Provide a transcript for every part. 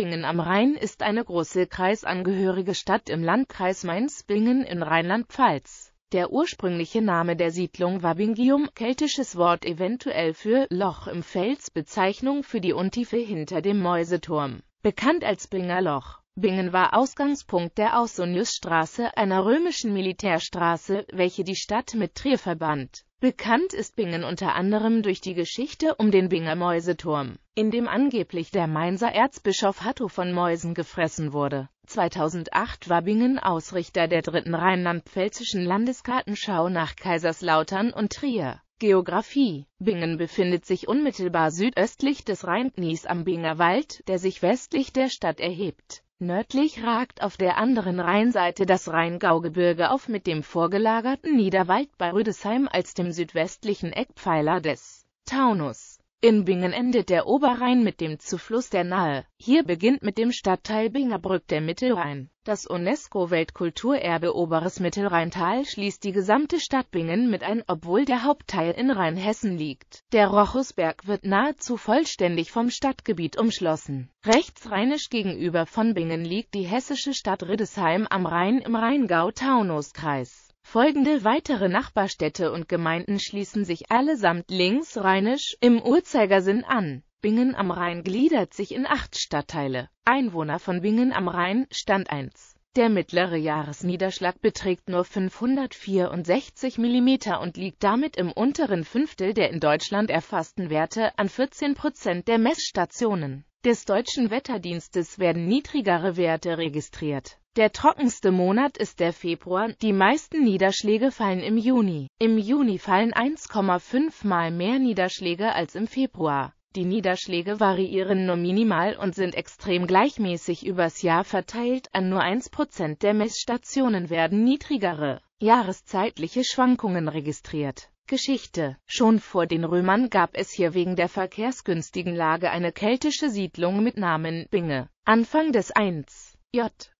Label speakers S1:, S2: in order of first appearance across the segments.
S1: Bingen am Rhein ist eine große kreisangehörige Stadt im Landkreis Mainz-Bingen in Rheinland-Pfalz. Der ursprüngliche Name der Siedlung war Bingium, keltisches Wort eventuell für Loch im Fels, Bezeichnung für die Untiefe hinter dem Mäuseturm, bekannt als Binger Loch. Bingen war Ausgangspunkt der Ausoniusstraße, einer römischen Militärstraße, welche die Stadt mit Trier verband Bekannt ist Bingen unter anderem durch die Geschichte um den Binger Mäuseturm, in dem angeblich der Mainzer Erzbischof Hatto von Mäusen gefressen wurde. 2008 war Bingen Ausrichter der dritten rheinland-pfälzischen Landeskartenschau nach Kaiserslautern und Trier. Geografie Bingen befindet sich unmittelbar südöstlich des rhein am Binger Wald, der sich westlich der Stadt erhebt. Nördlich ragt auf der anderen Rheinseite das Rheingaugebirge auf mit dem vorgelagerten Niederwald bei Rüdesheim als dem südwestlichen Eckpfeiler des Taunus. In Bingen endet der Oberrhein mit dem Zufluss der Nahe. Hier beginnt mit dem Stadtteil Bingerbrück der Mittelrhein. Das UNESCO-Weltkulturerbe Oberes Mittelrheintal schließt die gesamte Stadt Bingen mit ein, obwohl der Hauptteil in Rheinhessen liegt. Der Rochusberg wird nahezu vollständig vom Stadtgebiet umschlossen. Rechtsrheinisch gegenüber von Bingen liegt die hessische Stadt Riddesheim am Rhein im Rheingau-Taunus-Kreis. Folgende weitere Nachbarstädte und Gemeinden schließen sich allesamt linksrheinisch im Uhrzeigersinn an. Bingen am Rhein gliedert sich in acht Stadtteile. Einwohner von Bingen am Rhein, Stand 1. Der mittlere Jahresniederschlag beträgt nur 564 mm und liegt damit im unteren Fünftel der in Deutschland erfassten Werte an 14 Prozent der Messstationen des deutschen Wetterdienstes werden niedrigere Werte registriert der trockenste Monat ist der Februar, die meisten Niederschläge fallen im Juni. Im Juni fallen 1,5 mal mehr Niederschläge als im Februar. Die Niederschläge variieren nur minimal und sind extrem gleichmäßig übers Jahr verteilt, an nur 1% der Messstationen werden niedrigere jahreszeitliche Schwankungen registriert. Geschichte. Schon vor den Römern gab es hier wegen der verkehrsgünstigen Lage eine keltische Siedlung mit Namen Binge. Anfang des 1.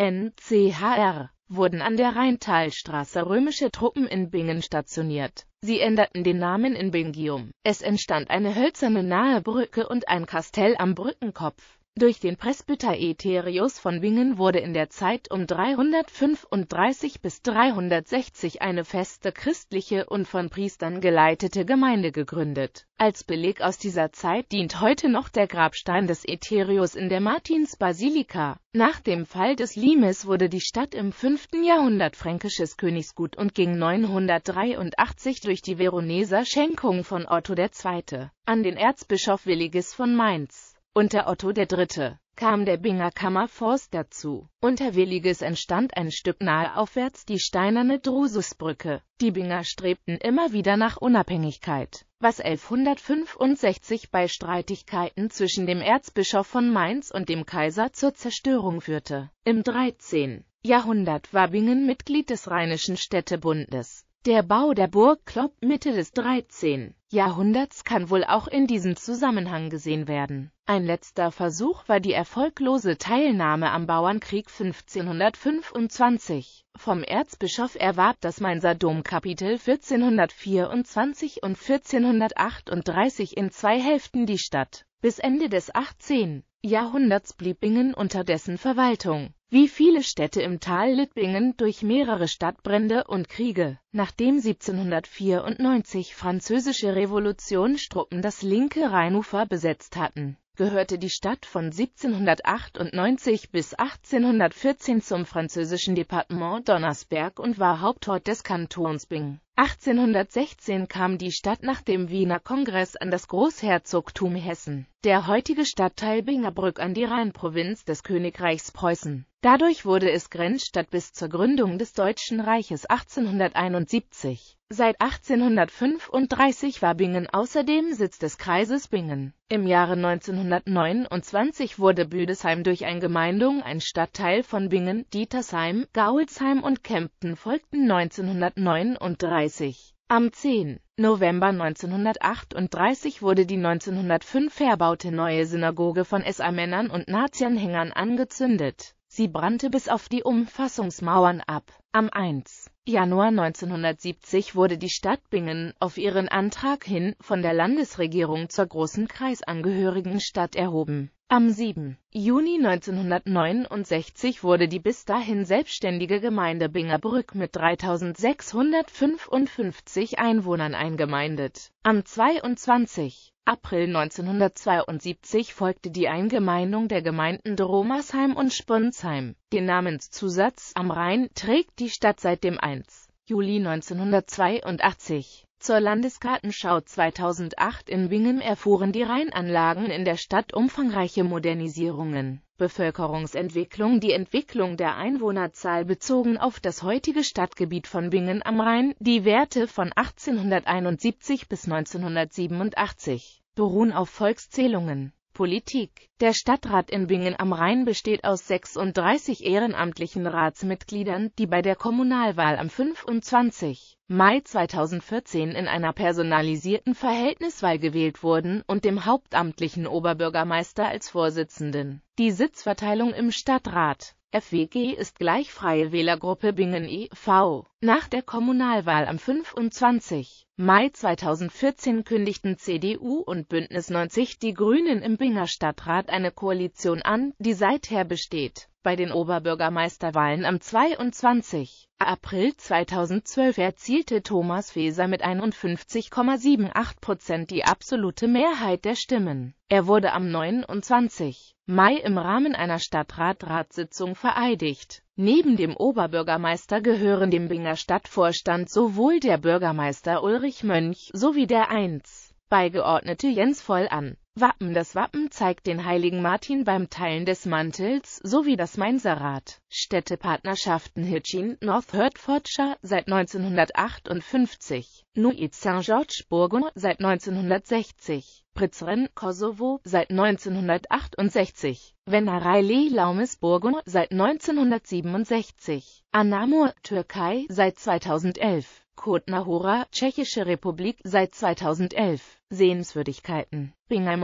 S1: JNCHR wurden an der Rheintalstraße römische Truppen in Bingen stationiert. Sie änderten den Namen in Bingium. Es entstand eine hölzerne nahe Brücke und ein Kastell am Brückenkopf durch den Presbyter Eterius von Wingen wurde in der Zeit um 335 bis 360 eine feste christliche und von Priestern geleitete Gemeinde gegründet. Als Beleg aus dieser Zeit dient heute noch der Grabstein des Eterius in der Martinsbasilika. Nach dem Fall des Limes wurde die Stadt im 5. Jahrhundert fränkisches Königsgut und ging 983 durch die Veroneser Schenkung von Otto II. an den Erzbischof Williges von Mainz. Unter Otto III. kam der Binger Kammerforst dazu. Unter Williges entstand ein Stück nahe aufwärts die steinerne Drususbrücke. Die Binger strebten immer wieder nach Unabhängigkeit, was 1165 bei Streitigkeiten zwischen dem Erzbischof von Mainz und dem Kaiser zur Zerstörung führte. Im 13. Jahrhundert war Bingen Mitglied des Rheinischen Städtebundes der Bau der Burg Klopp Mitte des 13. Jahrhunderts kann wohl auch in diesem Zusammenhang gesehen werden. Ein letzter Versuch war die erfolglose Teilnahme am Bauernkrieg 1525. Vom Erzbischof erwarb das Mainzer Domkapitel 1424 und 1438 in zwei Hälften die Stadt. Bis Ende des 18. Jahrhunderts blieb Bingen unter dessen Verwaltung wie viele Städte im Tal Littbingen durch mehrere Stadtbrände und Kriege. Nachdem 1794 französische Revolutionstruppen das linke Rheinufer besetzt hatten, gehörte die Stadt von 1798 bis 1814 zum französischen Departement Donnersberg und war Hauptort des Kantons Bingen 1816 kam die Stadt nach dem Wiener Kongress an das Großherzogtum Hessen, der heutige Stadtteil Bingerbrück an die Rheinprovinz des Königreichs Preußen. Dadurch wurde es Grenzstadt bis zur Gründung des Deutschen Reiches 1871. Seit 1835 war Bingen außerdem Sitz des Kreises Bingen. Im Jahre 1929 wurde Büdesheim durch Eingemeindung ein Stadtteil von Bingen, Dietersheim, Gaulsheim und Kempten folgten 1939 1938. Am 10. November 1938 wurde die 1905 verbaute neue Synagoge von SA-Männern und Nazianhängern angezündet. Sie brannte bis auf die Umfassungsmauern ab. Am 1. Januar 1970 wurde die Stadt Bingen auf ihren Antrag hin von der Landesregierung zur großen kreisangehörigen Stadt erhoben. Am 7. Juni 1969 wurde die bis dahin selbstständige Gemeinde Bingerbrück mit 3655 Einwohnern eingemeindet. Am 22. April 1972 folgte die Eingemeindung der Gemeinden Dromersheim und Sponsheim. Den Namenszusatz „ am Rhein “trägt die Stadt seit dem 1. Juli 1982 zur Landeskartenschau 2008 in Bingen erfuhren die Rheinanlagen in der Stadt umfangreiche Modernisierungen. Bevölkerungsentwicklung Die Entwicklung der Einwohnerzahl bezogen auf das heutige Stadtgebiet von Bingen am Rhein, die Werte von 1871 bis 1987, beruhen auf Volkszählungen Politik. Der Stadtrat in Bingen am Rhein besteht aus 36 ehrenamtlichen Ratsmitgliedern, die bei der Kommunalwahl am 25. Mai 2014 in einer personalisierten Verhältniswahl gewählt wurden und dem hauptamtlichen Oberbürgermeister als Vorsitzenden. Die Sitzverteilung im Stadtrat FWG ist gleich Freie Wählergruppe Bingen e.V. Nach der Kommunalwahl am 25. Mai 2014 kündigten CDU und Bündnis 90 Die Grünen im Binger Stadtrat eine Koalition an, die seither besteht. Bei den Oberbürgermeisterwahlen am 22. April 2012 erzielte Thomas Feser mit 51,78 Prozent die absolute Mehrheit der Stimmen. Er wurde am 29. Mai im Rahmen einer Stadtrat-Ratssitzung vereidigt. Neben dem Oberbürgermeister gehören dem Binger Stadtvorstand sowohl der Bürgermeister Ulrich Mönch sowie der 1. Beigeordnete Jens Voll an Wappen Das Wappen zeigt den heiligen Martin beim Teilen des Mantels sowie das Mainzerrad. Städtepartnerschaften Hitchin, North Hertfordshire seit 1958, Nuit Saint-Georges, Burgund seit 1960, Pritzren, Kosovo seit 1968, Venareili, Laumes Burgund seit 1967, Anamur, Türkei seit 2011. Kotnahora, Tschechische Republik seit 2011. Sehenswürdigkeiten Ringer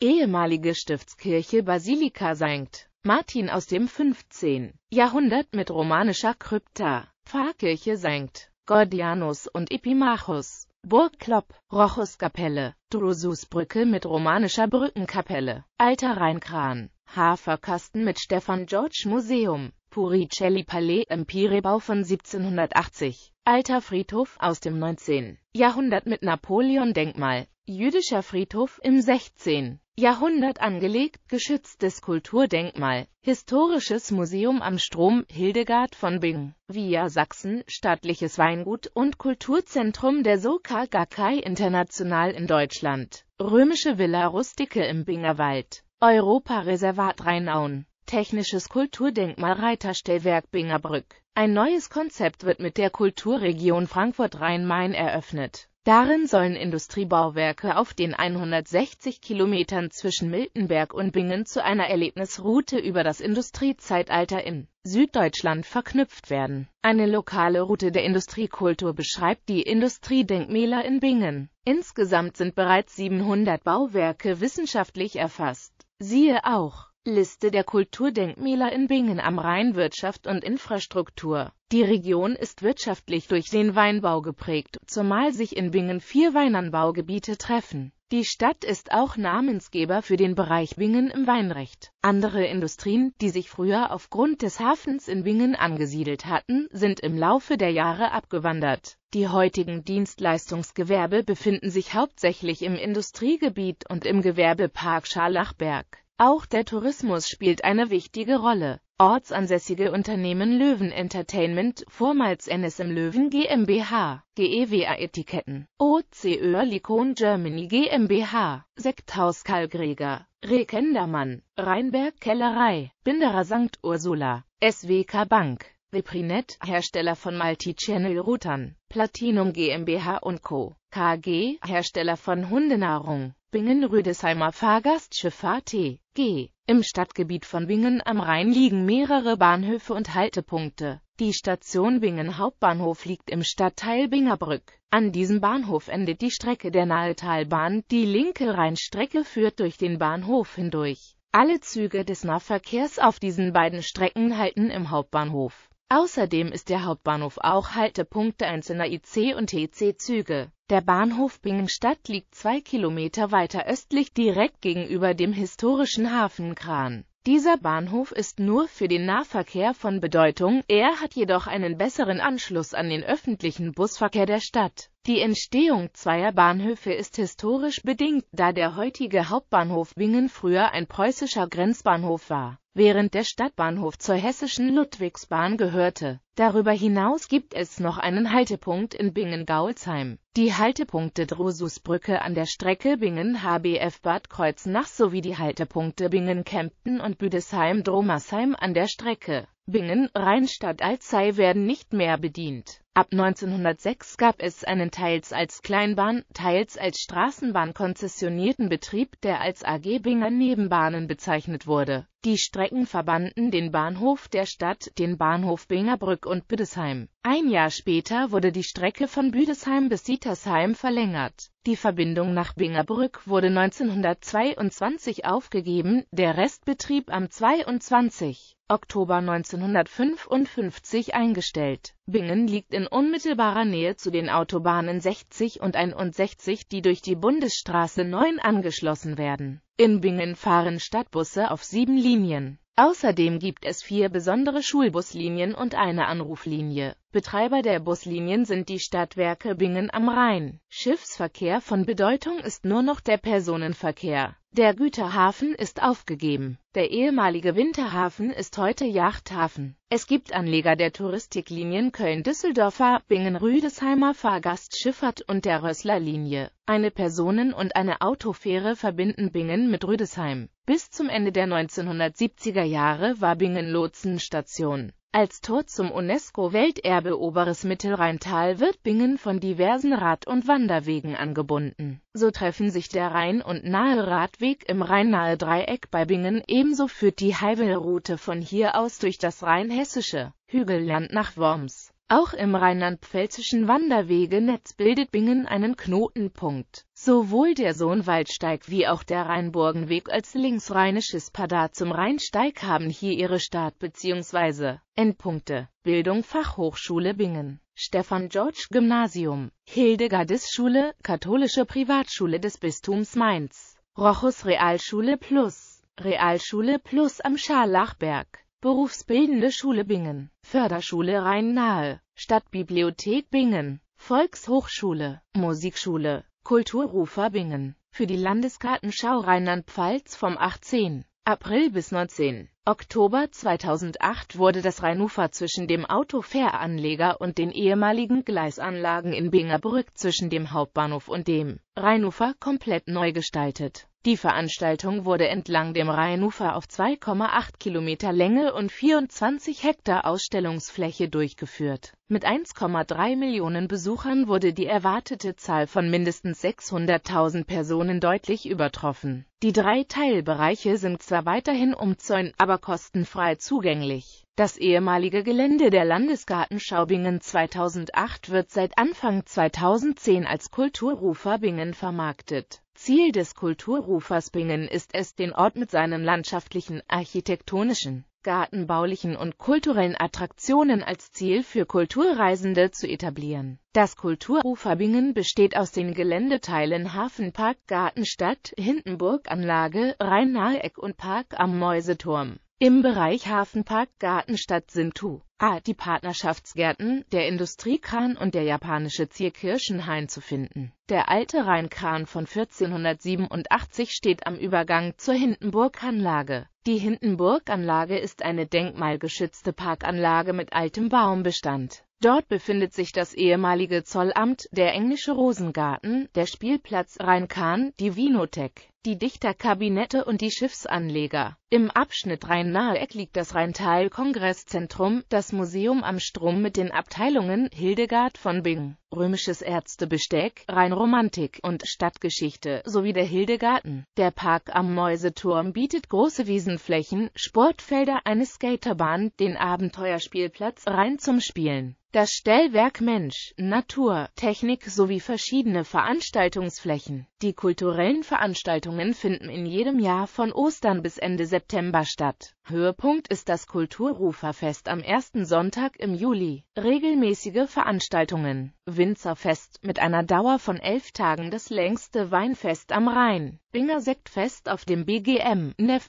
S1: ehemalige Stiftskirche Basilika St. Martin aus dem 15. Jahrhundert mit romanischer Krypta, Pfarrkirche St. Gordianus und Epimachus, Burg Klopp, Rochuskapelle, Drususbrücke mit romanischer Brückenkapelle, Alter Rheinkran, Haferkasten mit Stefan George Museum, Puricelli Palais Empire Bau von 1780. Alter Friedhof aus dem 19. Jahrhundert mit Napoleon-Denkmal. Jüdischer Friedhof im 16. Jahrhundert angelegt, geschütztes Kulturdenkmal. Historisches Museum am Strom, Hildegard von Bing, Via Sachsen, staatliches Weingut und Kulturzentrum der Soka Gakkai International in Deutschland. Römische Villa Rustique im Bingerwald. Europareservat Rheinauen. Technisches Kulturdenkmal Reiterstellwerk Bingerbrück. Ein neues Konzept wird mit der Kulturregion Frankfurt-Rhein-Main eröffnet. Darin sollen Industriebauwerke auf den 160 Kilometern zwischen Miltenberg und Bingen zu einer Erlebnisroute über das Industriezeitalter in Süddeutschland verknüpft werden. Eine lokale Route der Industriekultur beschreibt die Industriedenkmäler in Bingen. Insgesamt sind bereits 700 Bauwerke wissenschaftlich erfasst. Siehe auch Liste der Kulturdenkmäler in Bingen am Rhein Wirtschaft und Infrastruktur Die Region ist wirtschaftlich durch den Weinbau geprägt, zumal sich in Bingen vier Weinanbaugebiete treffen. Die Stadt ist auch Namensgeber für den Bereich Bingen im Weinrecht. Andere Industrien, die sich früher aufgrund des Hafens in Bingen angesiedelt hatten, sind im Laufe der Jahre abgewandert. Die heutigen Dienstleistungsgewerbe befinden sich hauptsächlich im Industriegebiet und im Gewerbepark Scharlachberg. Auch der Tourismus spielt eine wichtige Rolle. Ortsansässige Unternehmen Löwen Entertainment, vormals NSM Löwen GmbH, GEWA Etiketten, OCÖ Likon Germany GmbH, Sekthaus Karl Kalgreger, Rekendermann, Rheinberg Kellerei, Binderer St. Ursula, SWK Bank. Wiprinet, Hersteller von Multi-Channel-Routern, Platinum GmbH und Co., KG, Hersteller von Hundenahrung, Bingen-Rüdesheimer Fahrgastschiffe AT, G. Im Stadtgebiet von Bingen am Rhein liegen mehrere Bahnhöfe und Haltepunkte. Die Station Bingen Hauptbahnhof liegt im Stadtteil Bingerbrück. An diesem Bahnhof endet die Strecke der Nahetalbahn. Die linke Rheinstrecke führt durch den Bahnhof hindurch. Alle Züge des Nahverkehrs auf diesen beiden Strecken halten im Hauptbahnhof. Außerdem ist der Hauptbahnhof auch Haltepunkt einzelner IC- und TC-Züge. Der Bahnhof Bingenstadt liegt zwei Kilometer weiter östlich direkt gegenüber dem historischen Hafenkran. Dieser Bahnhof ist nur für den Nahverkehr von Bedeutung, er hat jedoch einen besseren Anschluss an den öffentlichen Busverkehr der Stadt. Die Entstehung zweier Bahnhöfe ist historisch bedingt, da der heutige Hauptbahnhof Bingen früher ein preußischer Grenzbahnhof war während der Stadtbahnhof zur hessischen Ludwigsbahn gehörte. Darüber hinaus gibt es noch einen Haltepunkt in Bingen-Gaulsheim. Die Haltepunkte Drususbrücke an der Strecke Bingen-HBF Bad Kreuznach sowie die Haltepunkte Bingen-Kempten und Büdesheim-Dromersheim an der Strecke Bingen-Rheinstadt-Alzey werden nicht mehr bedient. Ab 1906 gab es einen teils als Kleinbahn, teils als Straßenbahn konzessionierten Betrieb, der als AG Binger Nebenbahnen bezeichnet wurde die Strecken verbanden den Bahnhof der Stadt, den Bahnhof Bingerbrück und Büdesheim. Ein Jahr später wurde die Strecke von Büdesheim bis Sietersheim verlängert. Die Verbindung nach Bingerbrück wurde 1922 aufgegeben, der Restbetrieb am 22. Oktober 1955 eingestellt. Bingen liegt in unmittelbarer Nähe zu den Autobahnen 60 und 61, die durch die Bundesstraße 9 angeschlossen werden in Bingen fahren Stadtbusse auf sieben Linien. Außerdem gibt es vier besondere Schulbuslinien und eine Anruflinie. Betreiber der Buslinien sind die Stadtwerke Bingen am Rhein. Schiffsverkehr von Bedeutung ist nur noch der Personenverkehr. Der Güterhafen ist aufgegeben. Der ehemalige Winterhafen ist heute Yachthafen. Es gibt Anleger der Touristiklinien Köln-Düsseldorfer, Bingen-Rüdesheimer Fahrgastschifffahrt und der Rössler-Linie. Eine Personen- und eine Autofähre verbinden Bingen mit Rüdesheim. Bis zum Ende der 1970er Jahre war Bingen Lotsenstation. Als Tor zum UNESCO-Welterbe Oberes Mittelrheintal wird Bingen von diversen Rad- und Wanderwegen angebunden. So treffen sich der Rhein- und Nahe-Radweg im Rhein-Nahe-Dreieck bei Bingen eben Ebenso führt die heivel route von hier aus durch das rheinhessische Hügelland nach Worms. Auch im rheinland-pfälzischen Wanderwegenetz bildet Bingen einen Knotenpunkt. Sowohl der Sohnwaldsteig wie auch der Rheinburgenweg als linksrheinisches Padat zum Rheinsteig haben hier ihre Start- bzw. Endpunkte. Bildung Fachhochschule Bingen, Stefan-George-Gymnasium, Hildegardis-Schule, katholische Privatschule des Bistums Mainz, Rochus Realschule Plus. Realschule Plus am Scharlachberg, Berufsbildende Schule Bingen, Förderschule Rhein-Nahe, Stadtbibliothek Bingen, Volkshochschule, Musikschule, Kulturrufer Bingen, für die Landeskartenschau Rheinland-Pfalz vom 18. April bis 19. Oktober 2008 wurde das Rheinufer zwischen dem Autofähranleger und den ehemaligen Gleisanlagen in Bingerbrück zwischen dem Hauptbahnhof und dem Rheinufer komplett neu gestaltet. Die Veranstaltung wurde entlang dem Rheinufer auf 2,8 Kilometer Länge und 24 Hektar Ausstellungsfläche durchgeführt. Mit 1,3 Millionen Besuchern wurde die erwartete Zahl von mindestens 600.000 Personen deutlich übertroffen. Die drei Teilbereiche sind zwar weiterhin umzäunt, aber kostenfrei zugänglich. Das ehemalige Gelände der Landesgartenschau Bingen 2008 wird seit Anfang 2010 als Kulturrufer Bingen vermarktet. Ziel des Kulturrufers Bingen ist es, den Ort mit seinen landschaftlichen, architektonischen, gartenbaulichen und kulturellen Attraktionen als Ziel für Kulturreisende zu etablieren. Das Kulturrufer Bingen besteht aus den Geländeteilen Hafenpark Gartenstadt, Hindenburganlage, anlage rhein Rhein-Nahe-Eck und Park am Mäuseturm. Im Bereich Hafenpark Gartenstadt sind TU a. Ah, die Partnerschaftsgärten, der Industriekran und der japanische Zierkirschenhain zu finden. Der alte Rheinkran von 1487 steht am Übergang zur Hindenburg-Anlage. Die Hindenburg-Anlage ist eine denkmalgeschützte Parkanlage mit altem Baumbestand. Dort befindet sich das ehemalige Zollamt, der englische Rosengarten, der Spielplatz Rheinkahn, die Winothek die Dichterkabinette und die Schiffsanleger. Im Abschnitt Rhein-Naheck liegt das Rheintal-Kongresszentrum, das Museum am Strom mit den Abteilungen Hildegard von Bing, römisches Ärztebesteck, Rheinromantik und Stadtgeschichte sowie der Hildegarten. Der Park am Mäuseturm bietet große Wiesenflächen, Sportfelder, eine Skaterbahn, den Abenteuerspielplatz Rhein zum Spielen. Das Stellwerk Mensch, Natur, Technik sowie verschiedene Veranstaltungsflächen. Die kulturellen Veranstaltungen Veranstaltungen finden in jedem Jahr von Ostern bis Ende September statt. Höhepunkt ist das Kulturruferfest am ersten Sonntag im Juli. Regelmäßige Veranstaltungen. Winzerfest mit einer Dauer von elf Tagen das längste Weinfest am Rhein. Binger Sektfest auf dem BGM Neff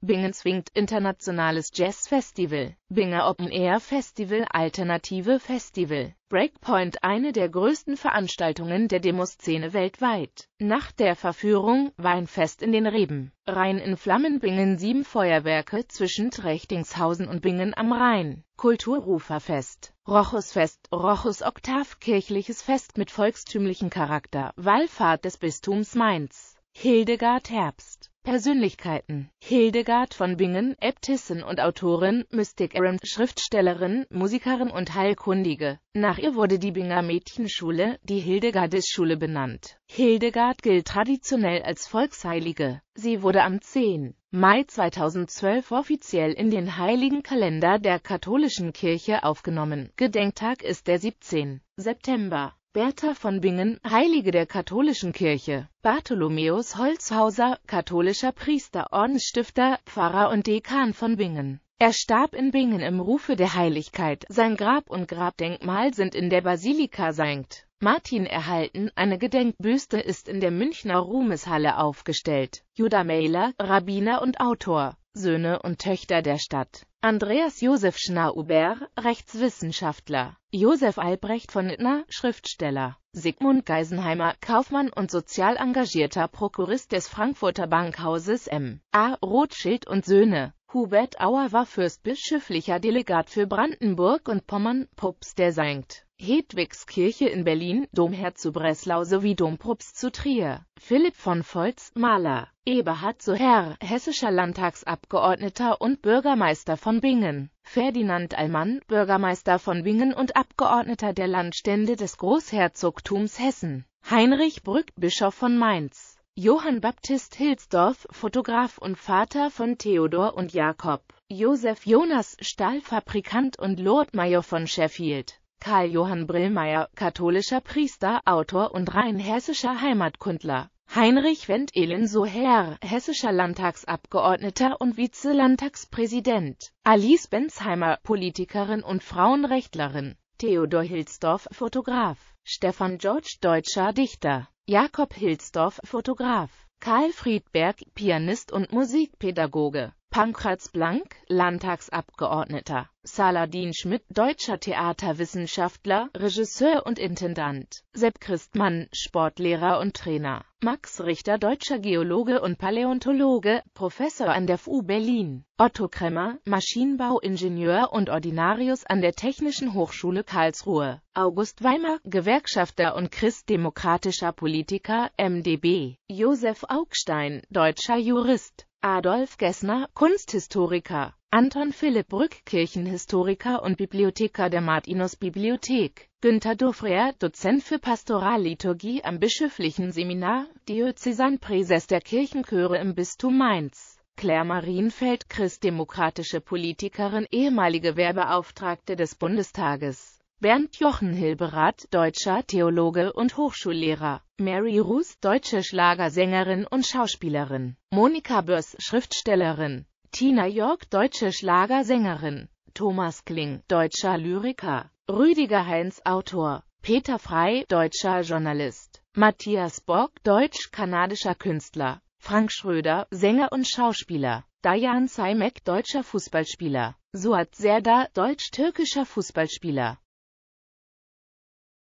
S1: Bingen zwingt Internationales Jazzfestival, Binger Open Air Festival Alternative Festival, Breakpoint eine der größten Veranstaltungen der Demoszene weltweit. Nacht der Verführung Weinfest in den Reben, Rhein in Flammen Bingen sieben Feuerwerke zwischen Trächtingshausen und Bingen am Rhein, Kulturruferfest, Rochusfest, Rochus Oktav kirchliches Fest mit volkstümlichen Charakter, Wallfahrt des Bistums Mainz, Hildegard Herbst. Persönlichkeiten Hildegard von Bingen, Äbtissin und Autorin, Mystic Aaron, Schriftstellerin, Musikerin und Heilkundige. Nach ihr wurde die Binger Mädchenschule, die Hildegardisschule benannt. Hildegard gilt traditionell als Volksheilige. Sie wurde am 10. Mai 2012 offiziell in den Heiligen Kalender der katholischen Kirche aufgenommen. Gedenktag ist der 17. September. Bertha von Bingen, Heilige der katholischen Kirche, Bartholomäus Holzhauser, katholischer Priester, Ordensstifter, Pfarrer und Dekan von Bingen. Er starb in Bingen im Rufe der Heiligkeit, sein Grab und Grabdenkmal sind in der Basilika St. Martin erhalten, eine Gedenkbüste ist in der Münchner Ruhmeshalle aufgestellt. Judah Meiler, Rabbiner und Autor, Söhne und Töchter der Stadt. Andreas Josef Schnauber, Rechtswissenschaftler, Josef Albrecht von Ittner, Schriftsteller, Sigmund Geisenheimer, Kaufmann und sozial engagierter Prokurist des Frankfurter Bankhauses M. A. Rothschild und Söhne, Hubert Auer war fürstbischöflicher Delegat für Brandenburg und Pommern, Pups der St. Hedwigskirche in Berlin, Domherr zu Breslau sowie Dompropst zu Trier. Philipp von Volz, Maler. Eberhard zu Herr, hessischer Landtagsabgeordneter und Bürgermeister von Bingen. Ferdinand Allmann, Bürgermeister von Bingen und Abgeordneter der Landstände des Großherzogtums Hessen. Heinrich Brück, Bischof von Mainz. Johann Baptist Hilsdorf, Fotograf und Vater von Theodor und Jakob. Josef Jonas, Stahlfabrikant und Lord Mayor von Sheffield. Karl Johann Brillmeier, katholischer Priester, Autor und rein hessischer Heimatkundler. Heinrich Wendt Elensoher, hessischer Landtagsabgeordneter und Vizelandtagspräsident. Alice Bensheimer, Politikerin und Frauenrechtlerin. Theodor Hilsdorf, Fotograf. Stefan George, deutscher Dichter. Jakob Hilsdorf, Fotograf. Karl Friedberg, Pianist und Musikpädagoge. Pankraz Blank, Landtagsabgeordneter, Saladin Schmidt, deutscher Theaterwissenschaftler, Regisseur und Intendant, Sepp Christmann, Sportlehrer und Trainer, Max Richter, deutscher Geologe und Paläontologe, Professor an der FU Berlin, Otto Kremmer, Maschinenbauingenieur und Ordinarius an der Technischen Hochschule Karlsruhe, August Weimer, Gewerkschafter und christdemokratischer Politiker, MdB, Josef Augstein, deutscher Jurist, Adolf Gessner, Kunsthistoriker, Anton Philipp Brück, Kirchenhistoriker und Bibliothekar der Martinus-Bibliothek, Günter Dufrer, Dozent für Pastoralliturgie am Bischöflichen Seminar, Diözesanpräses der Kirchenchöre im Bistum Mainz, Claire Marienfeld, christdemokratische Politikerin, ehemalige Werbeauftragte des Bundestages Bernd Jochen Hilberath, deutscher Theologe und Hochschullehrer, Mary Ruth, deutsche Schlagersängerin und Schauspielerin, Monika Börs, Schriftstellerin, Tina York, deutsche Schlagersängerin, Thomas Kling, deutscher Lyriker, Rüdiger Heinz, Autor, Peter Frey, deutscher Journalist, Matthias Bock, deutsch-kanadischer Künstler, Frank Schröder, Sänger und Schauspieler, Dayan Saymek, deutscher Fußballspieler, Suat Serdar, deutsch-türkischer Fußballspieler,